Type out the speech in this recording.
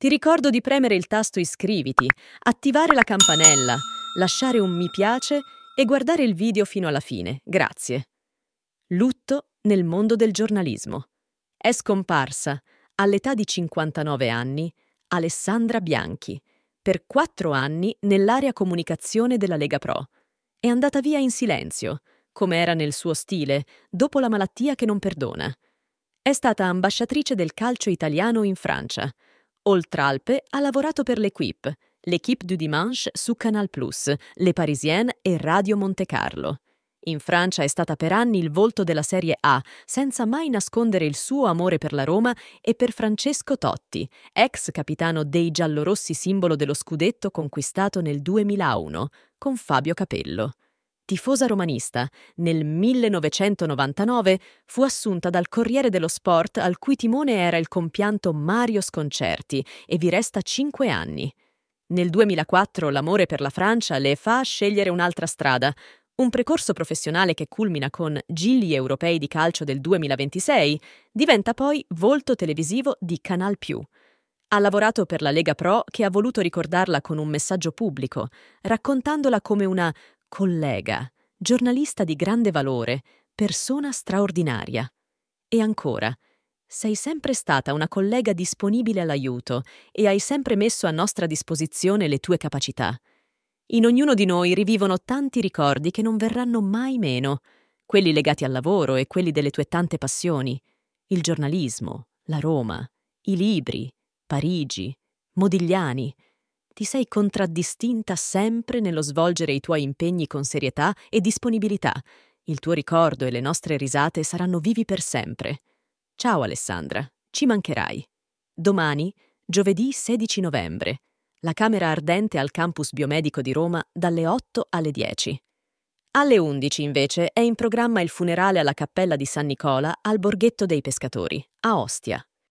Ti ricordo di premere il tasto iscriviti, attivare la campanella, lasciare un mi piace e guardare il video fino alla fine. Grazie. Lutto nel mondo del giornalismo. È scomparsa, all'età di 59 anni, Alessandra Bianchi, per quattro anni nell'area comunicazione della Lega Pro. È andata via in silenzio, come era nel suo stile, dopo la malattia che non perdona. È stata ambasciatrice del calcio italiano in Francia, Oltre Alpe ha lavorato per l'Equipe, l'Equipe du Dimanche su Canal Plus, Le Parisienne e Radio Monte Carlo. In Francia è stata per anni il volto della Serie A, senza mai nascondere il suo amore per la Roma e per Francesco Totti, ex capitano dei giallorossi simbolo dello scudetto conquistato nel 2001, con Fabio Capello tifosa romanista, nel 1999 fu assunta dal Corriere dello Sport al cui timone era il compianto Mario Sconcerti e vi resta cinque anni. Nel 2004 l'amore per la Francia le fa scegliere un'altra strada, un precorso professionale che culmina con Gigli europei di calcio del 2026, diventa poi volto televisivo di Canal ⁇ ha lavorato per la Lega Pro che ha voluto ricordarla con un messaggio pubblico, raccontandola come una collega, giornalista di grande valore, persona straordinaria. E ancora, sei sempre stata una collega disponibile all'aiuto e hai sempre messo a nostra disposizione le tue capacità. In ognuno di noi rivivono tanti ricordi che non verranno mai meno, quelli legati al lavoro e quelli delle tue tante passioni, il giornalismo, la Roma, i libri, Parigi, Modigliani, ti sei contraddistinta sempre nello svolgere i tuoi impegni con serietà e disponibilità. Il tuo ricordo e le nostre risate saranno vivi per sempre. Ciao Alessandra, ci mancherai. Domani, giovedì 16 novembre, la Camera Ardente al campus biomedico di Roma dalle 8 alle 10. Alle 11 invece è in programma il funerale alla cappella di San Nicola al Borghetto dei Pescatori, a Ostia.